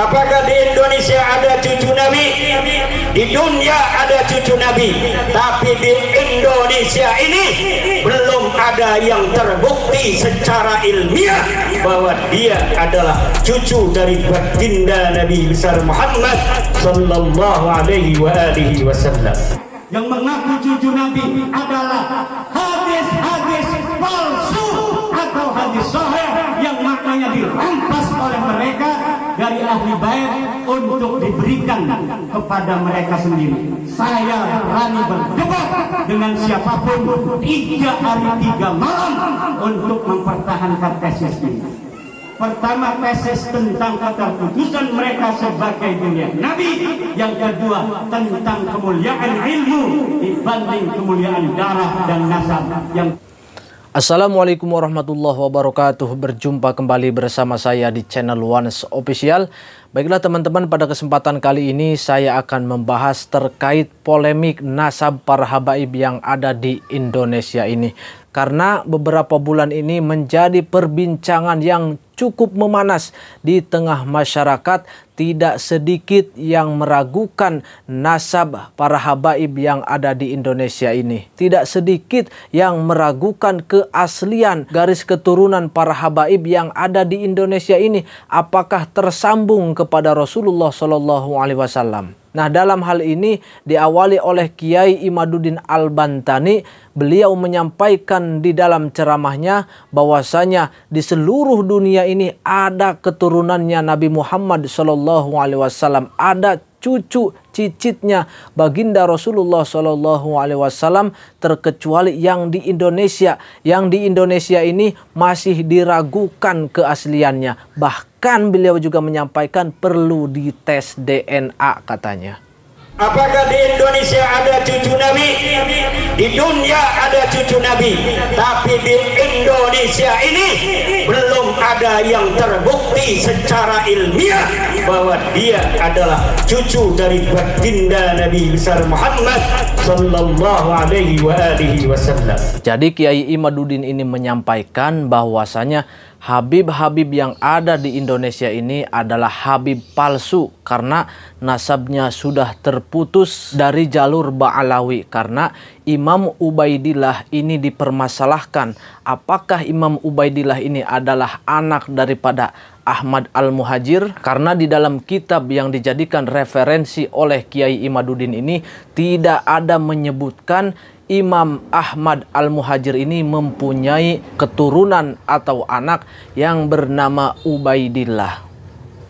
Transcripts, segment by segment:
Apakah di Indonesia ada cucu Nabi? Di dunia ada cucu Nabi, tapi di Indonesia ini belum ada yang terbukti secara ilmiah bahwa dia adalah cucu dari baginda Nabi besar Muhammad sallallahu alaihi wa alihi wasallam. Yang mengaku cucu Nabi adalah hadis-hadis palsu atau hadis sahih yang maknanya dirampas oleh mereka dari ahli bait untuk diberikan kepada mereka sendiri. Saya berani berdebat dengan siapapun tiga hari tiga malam untuk mempertahankan tesis ini. Pertama tesis tentang keterputusan mereka sebagai dunia Nabi Yang kedua tentang kemuliaan ilmu dibanding kemuliaan darah dan nasab Yang Assalamualaikum warahmatullahi wabarakatuh. Berjumpa kembali bersama saya di channel Once Official. Baiklah teman-teman, pada kesempatan kali ini saya akan membahas terkait polemik nasab para habaib yang ada di Indonesia ini. Karena beberapa bulan ini menjadi perbincangan yang cukup memanas di tengah masyarakat, tidak sedikit yang meragukan nasab para habaib yang ada di Indonesia ini. Tidak sedikit yang meragukan keaslian garis keturunan para habaib yang ada di Indonesia ini apakah tersambung kepada Rasulullah Shallallahu Alaihi Wasallam. Nah dalam hal ini diawali oleh Kiai Imaduddin Al-Bantani beliau menyampaikan di dalam ceramahnya bahwasanya di seluruh dunia ini ada keturunannya Nabi Muhammad Shallallahu Alaihi Wasallam ada cucu cicitnya baginda Rasulullah Shallallahu Alaihi Wasallam terkecuali yang di Indonesia yang di Indonesia ini masih diragukan keasliannya bahkan beliau juga menyampaikan perlu dites DNA katanya Apakah di Indonesia ada cucu Nabi? Di dunia ada cucu Nabi, tapi di Indonesia ini belum ada yang terbukti secara ilmiah bahwa dia adalah cucu dari baginda Nabi besar Muhammad sallallahu alaihi wa alihi wasallam. Jadi Kiai Imaduddin ini menyampaikan bahwasanya Habib-habib yang ada di Indonesia ini adalah habib palsu karena nasabnya sudah terputus dari jalur Ba'alawi karena Imam Ubaidillah ini dipermasalahkan apakah Imam Ubaidillah ini adalah anak daripada Ahmad Al-Muhajir karena di dalam kitab yang dijadikan referensi oleh Kiai Imaduddin ini tidak ada menyebutkan Imam Ahmad Al-Muhajir ini mempunyai keturunan atau anak yang bernama Ubaidillah.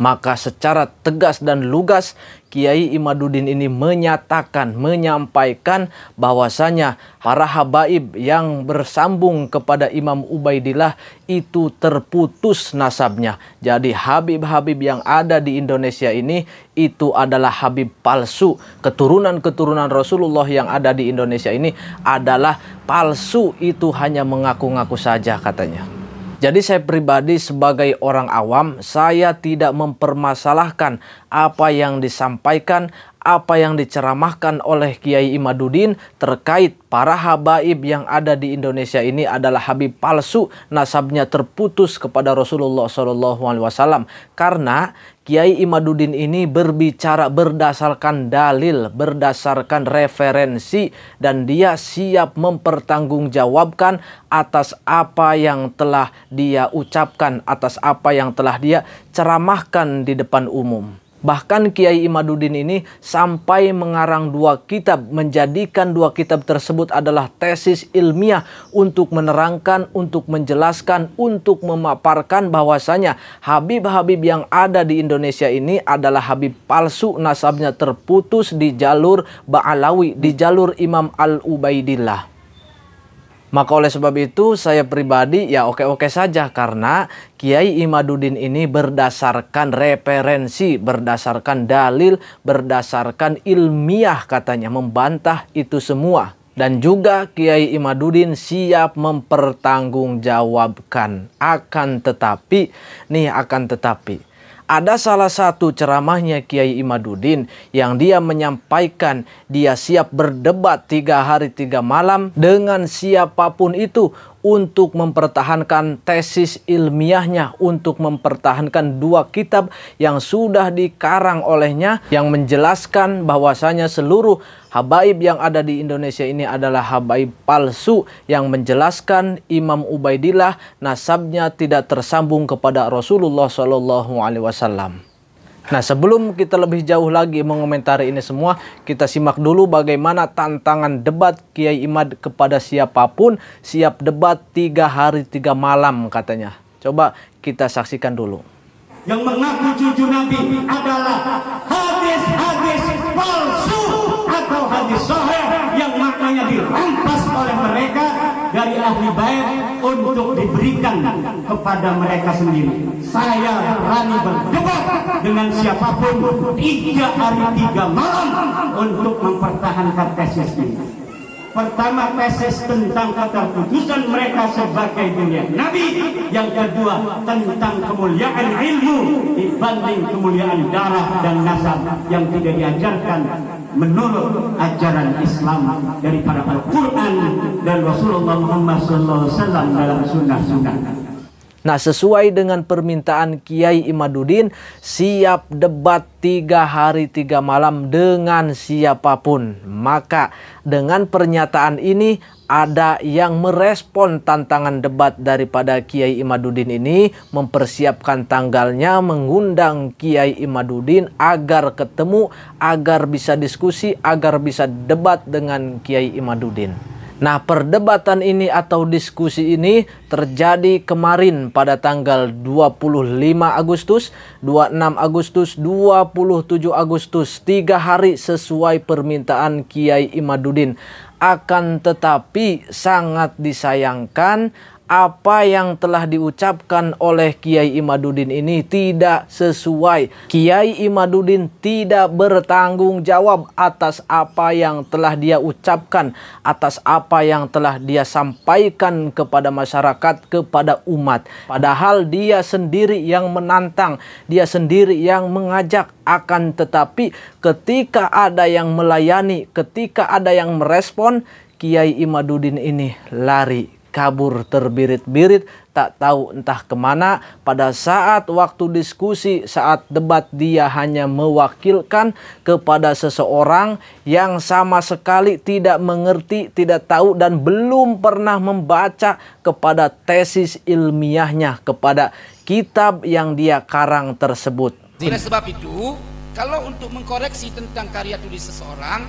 Maka secara tegas dan lugas Kiai Imaduddin ini menyatakan, menyampaikan bahwasanya para habaib yang bersambung kepada Imam Ubaidillah itu terputus nasabnya. Jadi habib-habib yang ada di Indonesia ini itu adalah habib palsu. Keturunan-keturunan Rasulullah yang ada di Indonesia ini adalah palsu itu hanya mengaku-ngaku saja katanya. Jadi saya pribadi sebagai orang awam, saya tidak mempermasalahkan apa yang disampaikan apa yang diceramahkan oleh Kiai Imaduddin terkait para habaib yang ada di Indonesia ini adalah habib palsu nasabnya terputus kepada Rasulullah Shallallahu Alaihi Wasallam karena Kiai Imaduddin ini berbicara berdasarkan dalil, berdasarkan referensi dan dia siap mempertanggungjawabkan atas apa yang telah dia ucapkan, atas apa yang telah dia ceramahkan di depan umum. Bahkan Kiai Imaduddin ini sampai mengarang dua kitab, menjadikan dua kitab tersebut adalah tesis ilmiah untuk menerangkan, untuk menjelaskan, untuk memaparkan bahwasanya Habib-habib yang ada di Indonesia ini adalah habib palsu, nasabnya terputus di jalur Ba'alawi, di jalur Imam Al-Ubaidillah. Maka oleh sebab itu saya pribadi ya oke-oke saja karena Kiai Imaduddin ini berdasarkan referensi, berdasarkan dalil, berdasarkan ilmiah katanya membantah itu semua. Dan juga Kiai Imaduddin siap mempertanggungjawabkan akan tetapi nih akan tetapi ada salah satu ceramahnya Kiai Imaduddin yang dia menyampaikan dia siap berdebat tiga hari tiga malam dengan siapapun itu untuk mempertahankan tesis ilmiahnya, untuk mempertahankan dua kitab yang sudah dikarang olehnya yang menjelaskan bahwasanya seluruh habaib yang ada di Indonesia ini adalah habaib palsu yang menjelaskan Imam Ubaidillah nasabnya tidak tersambung kepada Rasulullah Shallallahu alaihi wasallam. Nah, sebelum kita lebih jauh lagi mengomentari ini semua, kita simak dulu bagaimana tantangan debat Kiai Imad kepada siapapun siap debat tiga hari tiga malam katanya. Coba kita saksikan dulu. Yang mengaku jujur Nabi adalah hadis-hadis palsu atau hadis sahih yang maknanya dirampas oleh mereka dari ahli bait untuk diberikan kepada mereka sendiri. Saya berani berdebat dengan siapapun tiga hari tiga malam untuk mempertahankan tesis ini. Pertama tesis tentang keterputusan mereka sebagai dunia Nabi Yang kedua tentang kemuliaan ilmu Dibanding kemuliaan darah dan nasab Yang tidak diajarkan menurut ajaran Islam daripada Al-Quran dan Rasulullah Muhammad SAW dalam sunnah-sunnah Nah sesuai dengan permintaan Kiai Imaduddin siap debat tiga hari tiga malam dengan siapapun. Maka dengan pernyataan ini ada yang merespon tantangan debat daripada Kiai Imaduddin ini mempersiapkan tanggalnya mengundang Kiai Imaduddin agar ketemu, agar bisa diskusi, agar bisa debat dengan Kiai Imaduddin. Nah, perdebatan ini atau diskusi ini terjadi kemarin pada tanggal 25 Agustus, 26 Agustus, 27 Agustus, tiga hari sesuai permintaan Kiai Imaduddin. Akan tetapi sangat disayangkan apa yang telah diucapkan oleh Kiai Imaduddin ini tidak sesuai. Kiai Imaduddin tidak bertanggung jawab atas apa yang telah dia ucapkan, atas apa yang telah dia sampaikan kepada masyarakat, kepada umat. Padahal dia sendiri yang menantang, dia sendiri yang mengajak akan tetapi ketika ada yang melayani, ketika ada yang merespon, Kiai Imaduddin ini lari kabur terbirit-birit, tak tahu entah kemana. Pada saat waktu diskusi, saat debat, dia hanya mewakilkan kepada seseorang yang sama sekali tidak mengerti, tidak tahu, dan belum pernah membaca kepada tesis ilmiahnya, kepada kitab yang dia karang tersebut. Oleh sebab itu, kalau untuk mengkoreksi tentang karya tulis seseorang,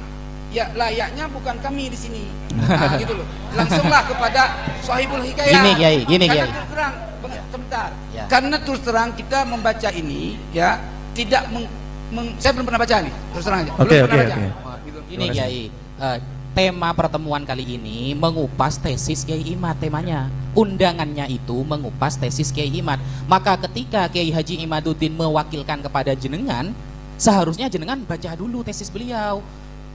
ya layaknya bukan kami di sini. Nah, gitu loh. Langsunglah kepada sahibul hikayah. Gini Kiai, gini Kiai. Karena terang, ya. sebentar. Ya. Karena terus terang kita membaca ini ya tidak meng, meng saya belum pernah baca nih. Terus terang aja. Oke, oke, oke. Gitu. Gini Kiai, uh, tema pertemuan kali ini mengupas tesis Kiai Imat temanya. Undangannya itu mengupas tesis Kiai Imad Maka ketika Kiai Haji Imaduddin mewakilkan kepada jenengan, seharusnya jenengan baca dulu tesis beliau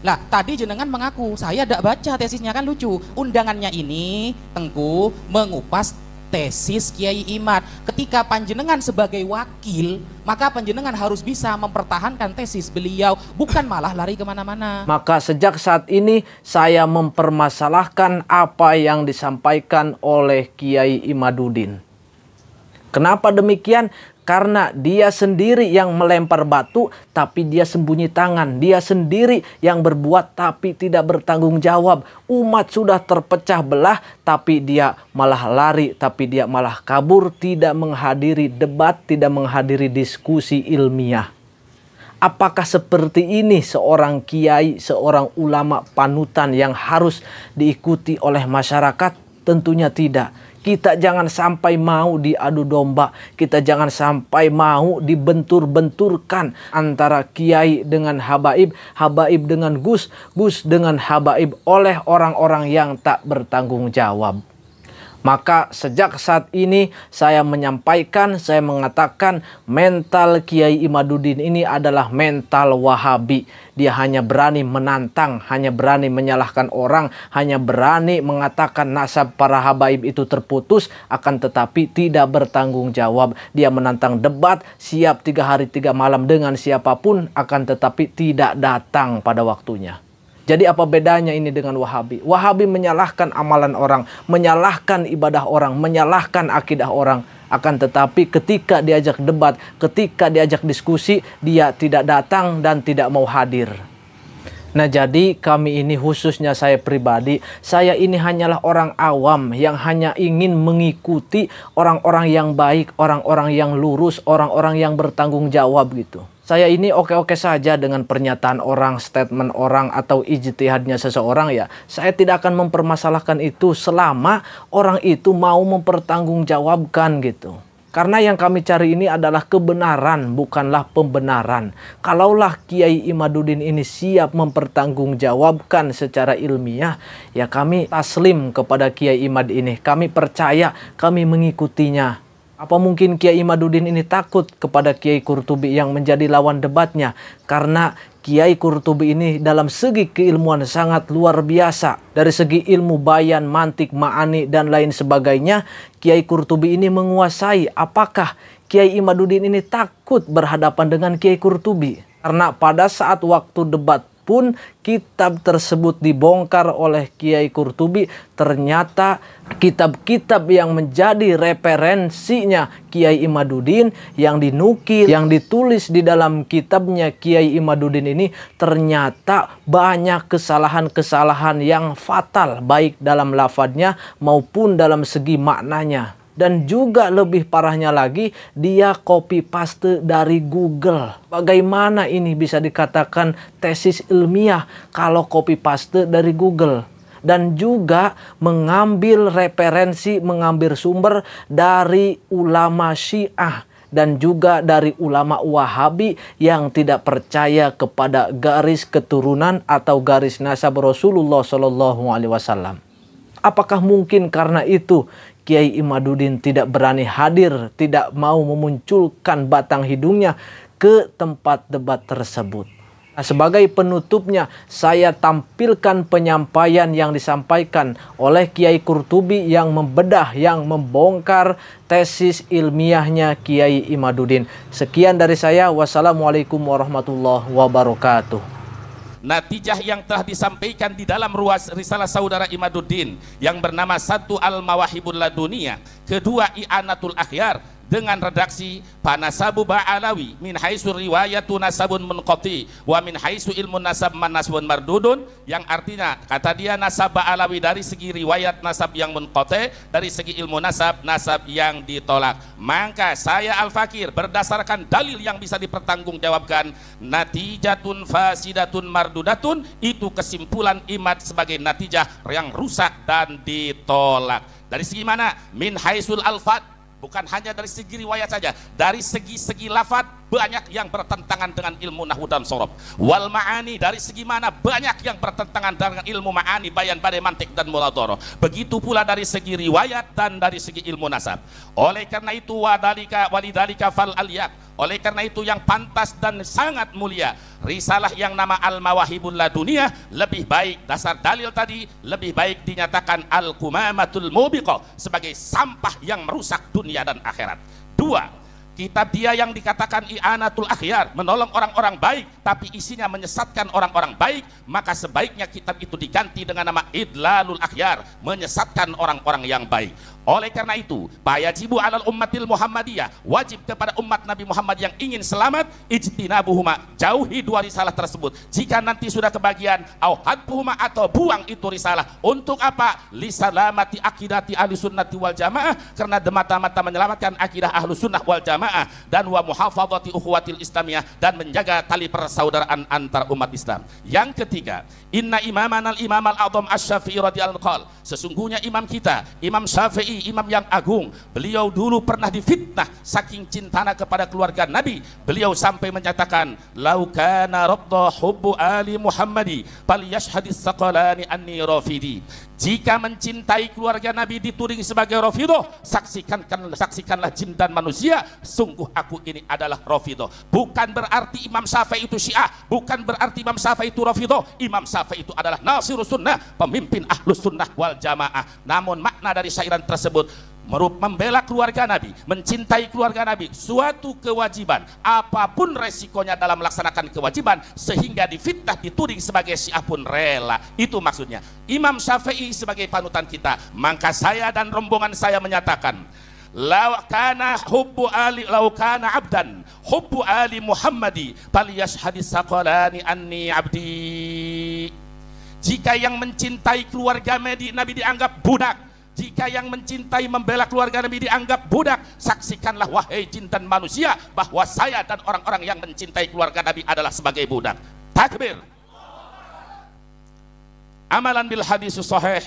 lah, tadi jenengan mengaku, saya tidak baca tesisnya kan lucu. Undangannya ini, Tengku, mengupas tesis Kiai Imat. Ketika panjenengan sebagai wakil, maka panjenengan harus bisa mempertahankan tesis beliau, bukan malah lari kemana-mana. Maka sejak saat ini saya mempermasalahkan apa yang disampaikan oleh Kiai Imadudin. Kenapa demikian? karena dia sendiri yang melempar batu tapi dia sembunyi tangan. Dia sendiri yang berbuat tapi tidak bertanggung jawab. Umat sudah terpecah belah tapi dia malah lari, tapi dia malah kabur, tidak menghadiri debat, tidak menghadiri diskusi ilmiah. Apakah seperti ini seorang kiai, seorang ulama panutan yang harus diikuti oleh masyarakat? Tentunya tidak kita jangan sampai mau diadu domba, kita jangan sampai mau dibentur-benturkan antara kiai dengan habaib, habaib dengan gus, gus dengan habaib oleh orang-orang yang tak bertanggung jawab. Maka sejak saat ini saya menyampaikan, saya mengatakan mental Kiai Imaduddin ini adalah mental Wahabi. Dia hanya berani menantang, hanya berani menyalahkan orang, hanya berani mengatakan nasab para habaib itu terputus, akan tetapi tidak bertanggung jawab. Dia menantang debat, siap tiga hari tiga malam dengan siapapun, akan tetapi tidak datang pada waktunya. Jadi apa bedanya ini dengan Wahabi? Wahabi menyalahkan amalan orang, menyalahkan ibadah orang, menyalahkan akidah orang. Akan tetapi ketika diajak debat, ketika diajak diskusi, dia tidak datang dan tidak mau hadir. Nah jadi kami ini khususnya saya pribadi, saya ini hanyalah orang awam yang hanya ingin mengikuti orang-orang yang baik, orang-orang yang lurus, orang-orang yang bertanggung jawab gitu saya ini oke-oke saja dengan pernyataan orang, statement orang, atau ijtihadnya seseorang ya. Saya tidak akan mempermasalahkan itu selama orang itu mau mempertanggungjawabkan gitu. Karena yang kami cari ini adalah kebenaran, bukanlah pembenaran. Kalaulah Kiai Imaduddin ini siap mempertanggungjawabkan secara ilmiah, ya kami taslim kepada Kiai Imad ini. Kami percaya, kami mengikutinya apa mungkin Kiai Madudin ini takut kepada Kiai Kurtubi yang menjadi lawan debatnya karena Kiai Kurtubi ini dalam segi keilmuan sangat luar biasa. Dari segi ilmu bayan, mantik, ma'ani dan lain sebagainya, Kiai Kurtubi ini menguasai. Apakah Kiai Imaduddin ini takut berhadapan dengan Kiai Kurtubi? Karena pada saat waktu debat pun kitab tersebut dibongkar oleh Kiai Kurtubi, ternyata kitab-kitab yang menjadi referensinya Kiai Imaduddin yang dinukil, yang ditulis di dalam kitabnya Kiai Imaduddin ini ternyata banyak kesalahan-kesalahan yang fatal baik dalam lafadznya maupun dalam segi maknanya dan juga lebih parahnya lagi dia copy paste dari Google. Bagaimana ini bisa dikatakan tesis ilmiah kalau copy paste dari Google? Dan juga mengambil referensi, mengambil sumber dari ulama Syiah dan juga dari ulama Wahabi yang tidak percaya kepada garis keturunan atau garis nasab Rasulullah Shallallahu Alaihi Wasallam. Apakah mungkin karena itu Kiai Imaduddin tidak berani hadir, tidak mau memunculkan batang hidungnya ke tempat debat tersebut. Nah, sebagai penutupnya, saya tampilkan penyampaian yang disampaikan oleh Kiai Kurtubi yang membedah, yang membongkar tesis ilmiahnya Kiai Imaduddin. Sekian dari saya. Wassalamualaikum warahmatullahi wabarakatuh natijah yang telah disampaikan di dalam ruas risalah saudara Imaduddin yang bernama satu al-mawahibul ladunia kedua i'anatul akhyar dengan redaksi panasabu ba'alawi min haisu riwayatu nasabun munqati wa min haisu ilmu nasab man nasabun mardudun yang artinya kata dia nasab ba'alawi dari segi riwayat nasab yang munqati dari segi ilmu nasab nasab yang ditolak maka saya al-fakir berdasarkan dalil yang bisa dipertanggungjawabkan natijatun fasidatun mardudatun itu kesimpulan imat sebagai natijah yang rusak dan ditolak dari segi mana min haisul alfat Bukan hanya dari segi riwayat saja, dari segi-segi lafad banyak yang bertentangan dengan ilmu nahu dan sorob. Wal ma'ani dari segi mana banyak yang bertentangan dengan ilmu ma'ani, bayan badai mantik dan muradoro. Begitu pula dari segi riwayat dan dari segi ilmu nasab. Oleh karena itu wadalika walidalika fal aliyak. Oleh karena itu yang pantas dan sangat mulia risalah yang nama Al-Mawahibul ladunia lebih baik dasar dalil tadi lebih baik dinyatakan al kumamatul Mubiqah sebagai sampah yang merusak dunia dan akhirat. Dua, kitab dia yang dikatakan I'anatul Akhyar menolong orang-orang baik tapi isinya menyesatkan orang-orang baik maka sebaiknya kitab itu diganti dengan nama Idlalul Akhyar menyesatkan orang-orang yang baik oleh karena itu, payajibu alal ummatil Muhammadiyah, wajib kepada umat Nabi Muhammad yang ingin selamat, ijtinabuhuma, jauhi dua risalah tersebut. Jika nanti sudah kebagian, hadbuhuma atau buang itu risalah. Untuk apa? Lisalamati akidati ahli sunnati wal jamaah, karena demata-mata menyelamatkan akidah ahlu sunnah wal jamaah, dan wa muhafadzati ukhuwatil islamiyah, dan menjaga tali persaudaraan antar umat Islam. Yang ketiga, inna imamanal imamal imam al-azam asy-syafi'i radhiyallahu Sesungguhnya imam kita, Imam Syafi'i imam yang agung beliau dulu pernah difitnah saking cintana kepada keluarga Nabi beliau sampai menyatakan laukana rabda hubbu Ali Muhammadi fal yashhadis saqalani anni rafidi jika mencintai keluarga Nabi dituding sebagai Rofido, saksikan saksikanlah jin dan manusia, sungguh aku ini adalah Rofido. Bukan berarti Imam Syafi'i itu Syiah, bukan berarti Imam Syafi'i itu Rofido. Imam Syafi'i itu adalah Nasirus Sunnah, pemimpin Ahlus Sunnah wal Jamaah. Namun makna dari syairan tersebut membela keluarga Nabi, mencintai keluarga Nabi, suatu kewajiban, apapun resikonya dalam melaksanakan kewajiban, sehingga difitnah, dituding sebagai syiah pun rela. Itu maksudnya. Imam Syafi'i sebagai panutan kita, maka saya dan rombongan saya menyatakan, Laukana hubbu Ali laukana abdan hubbu Ali Muhammadi hadis sakolani anni abdi. Jika yang mencintai keluarga Nabi dianggap budak, jika yang mencintai membela keluarga Nabi dianggap budak, saksikanlah wahai jintan manusia bahwa saya dan orang-orang yang mencintai keluarga Nabi adalah sebagai budak. Takbir. Amalan bil hadis sahih.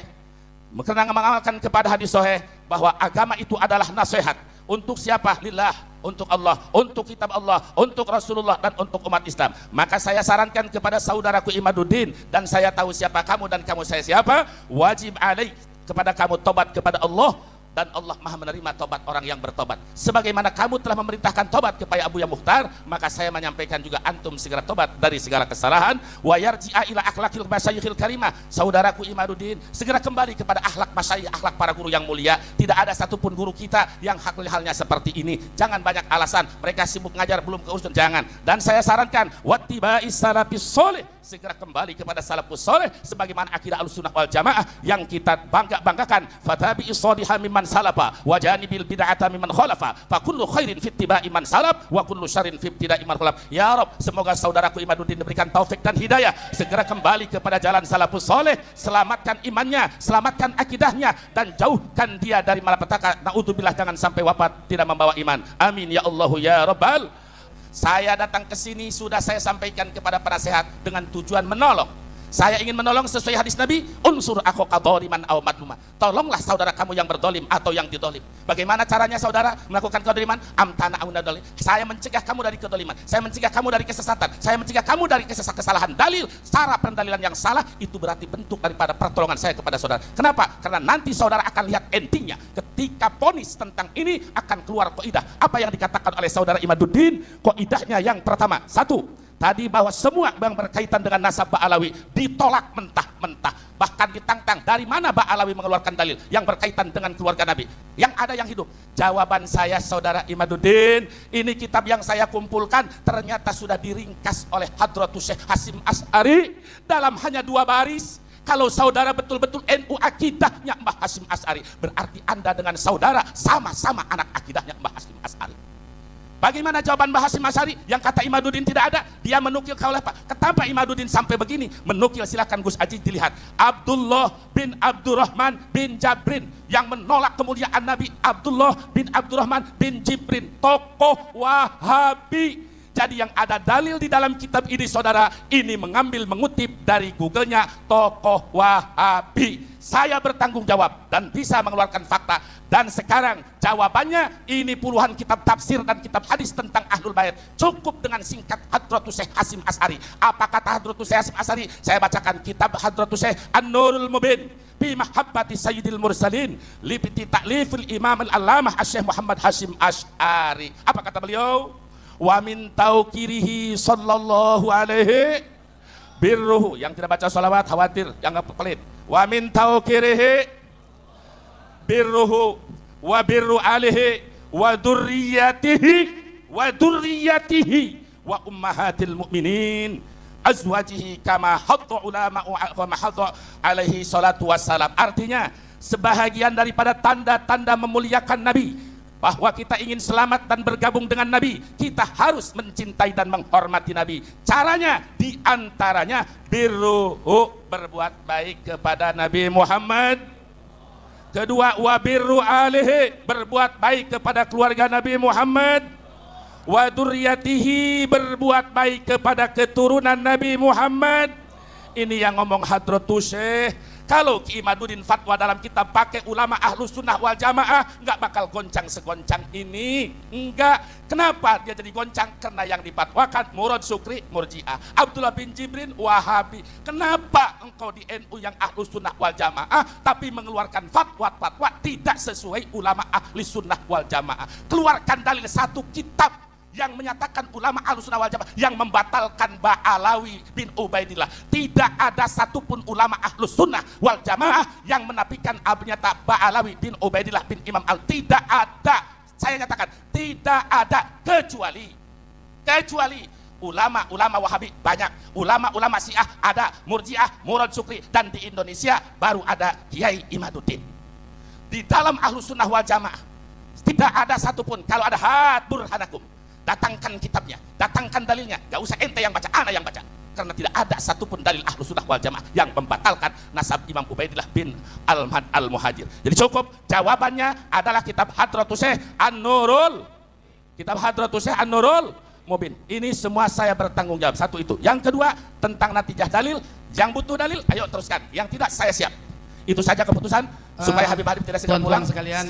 Karena mengamalkan kepada hadis sahih bahwa agama itu adalah nasihat untuk siapa? Lillah, untuk Allah, untuk kitab Allah, untuk Rasulullah dan untuk umat Islam. Maka saya sarankan kepada saudaraku Imaduddin dan saya tahu siapa kamu dan kamu saya siapa, wajib alaik kepada kamu tobat kepada Allah dan Allah Maha menerima tobat orang yang bertobat. Sebagaimana kamu telah memerintahkan tobat kepada Abu Yang Muhtar, maka saya menyampaikan juga antum segera tobat dari segala kesalahan. Wa yarji'a ila akhlakil masayikhil karimah. Saudaraku Imaduddin, segera kembali kepada akhlak masayikh, akhlak para guru yang mulia. Tidak ada satupun guru kita yang hak halnya seperti ini. Jangan banyak alasan, mereka sibuk ngajar belum keurusan, jangan. Dan saya sarankan wattiba'is salafis soleh segera kembali kepada salafus soleh sebagaimana akidah al-sunnah wal jamaah yang kita bangga-banggakan fatabi isodiha mimman salafa wajani bil bid'ata mimman khalafa fa kullu khairin fit tiba'i salaf wa kullu syarin fit khalaf ya Rob semoga saudaraku Imaduddin diberikan taufik dan hidayah segera kembali kepada jalan salafus soleh selamatkan imannya selamatkan akidahnya dan jauhkan dia dari malapetaka naudzubillah jangan sampai wafat tidak membawa iman amin ya Allahu ya Rabbal saya datang ke sini sudah saya sampaikan kepada para sehat dengan tujuan menolong. Saya ingin menolong sesuai hadis Nabi, unsur aku kadoliman aw madluma. Tolonglah saudara kamu yang berdolim atau yang didolim. Bagaimana caranya saudara melakukan kedoliman? Amtana awnadolim. Saya mencegah kamu dari kedoliman. Saya mencegah kamu dari kesesatan. Saya mencegah kamu dari kesalahan. Dalil, cara pendalilan yang salah itu berarti bentuk daripada pertolongan saya kepada saudara. Kenapa? Karena nanti saudara akan lihat endingnya. Ketika ponis tentang ini akan keluar koidah. Apa yang dikatakan oleh saudara Imaduddin? idahnya yang pertama, satu, tadi bahwa semua yang berkaitan dengan nasab Ba'alawi ditolak mentah-mentah bahkan ditantang dari mana Ba'alawi mengeluarkan dalil yang berkaitan dengan keluarga Nabi yang ada yang hidup jawaban saya saudara Imaduddin ini kitab yang saya kumpulkan ternyata sudah diringkas oleh Hadratu Syekh Hasim As'ari dalam hanya dua baris kalau saudara betul-betul NU akidahnya Mbah Hasim As'ari berarti anda dengan saudara sama-sama anak akidahnya Mbah Hasim As'ari Bagaimana jawaban Bahasim Masari yang kata Imaduddin tidak ada? Dia menukil kaulah Pak. Ketapa Imaduddin sampai begini? Menukil silahkan Gus Aji dilihat. Abdullah bin Abdurrahman bin Jabrin yang menolak kemuliaan Nabi Abdullah bin Abdurrahman bin Jibrin. Tokoh Wahabi jadi yang ada dalil di dalam kitab ini saudara, ini mengambil mengutip dari Google-nya tokoh Wahabi. Saya bertanggung jawab dan bisa mengeluarkan fakta. Dan sekarang jawabannya ini puluhan kitab tafsir dan kitab hadis tentang Ahlul Bayat. Cukup dengan singkat Hadratus Syekh Hasim Asari. Apa kata Hadratus Syekh Hasim Asari? Saya bacakan kitab Hadratus Syekh An-Nurul Mubin bi mahabbati sayyidil mursalin lipiti ta'liful imam al alamah Muhammad Hasim As'ari. Apa kata beliau? wa min tauqirihi sallallahu alaihi birruhu yang tidak baca salawat khawatir yang dianggap pelit wa min tauqirihi birruhu wa birru alihi wa durriyatihi wa durriyatihi wa ummahatil mu'minin azwajihi kama hatta ulama wa mahadha alaihi salatu wassalam artinya sebahagian daripada tanda-tanda memuliakan nabi bahwa kita ingin selamat dan bergabung dengan Nabi, kita harus mencintai dan menghormati Nabi. Caranya diantaranya biru berbuat baik kepada Nabi Muhammad. Kedua wabiru alihi berbuat baik kepada keluarga Nabi Muhammad. Waduriyatihi berbuat baik kepada keturunan Nabi Muhammad. Ini yang ngomong Hadratus Syekh kalau Ki Imaduddin fatwa dalam kitab pakai ulama ahlu sunnah wal jamaah, nggak bakal goncang segoncang ini. Enggak. Kenapa dia jadi goncang? Karena yang dipatwakan Murad Sukri Murji'ah. Abdullah bin Jibrin Wahabi. Kenapa engkau di NU yang ahlu sunnah wal jamaah, tapi mengeluarkan fatwa-fatwa tidak sesuai ulama ahli sunnah wal jamaah. Keluarkan dalil satu kitab yang menyatakan ulama al-sunnah wal jamaah yang membatalkan Ba'alawi bin Ubaidillah tidak ada satupun ulama ahlus sunnah wal jamaah yang menafikan abnyata Ba'alawi bin Ubaidillah bin Imam Al tidak ada saya nyatakan tidak ada kecuali kecuali ulama-ulama wahabi banyak ulama-ulama syiah ada murjiah murad sukri dan di Indonesia baru ada Kiai Imaduddin di dalam ahlus sunnah wal jamaah tidak ada satupun kalau ada hat burhanakum datangkan kitabnya, datangkan dalilnya. Gak usah ente yang baca, anak yang baca. Karena tidak ada satupun dalil ahlu sunnah wal jamaah yang membatalkan nasab Imam Ubaidillah bin al al muhajir. Jadi cukup jawabannya adalah kitab Hadratus Syekh An-Nurul. Kitab Hadratus Syekh An-Nurul Mubin. Ini semua saya bertanggung jawab. Satu itu. Yang kedua tentang natijah dalil. Yang butuh dalil, ayo teruskan. Yang tidak saya siap. Itu saja keputusan supaya eh, Habib Habib tidak segera pulang sekalian.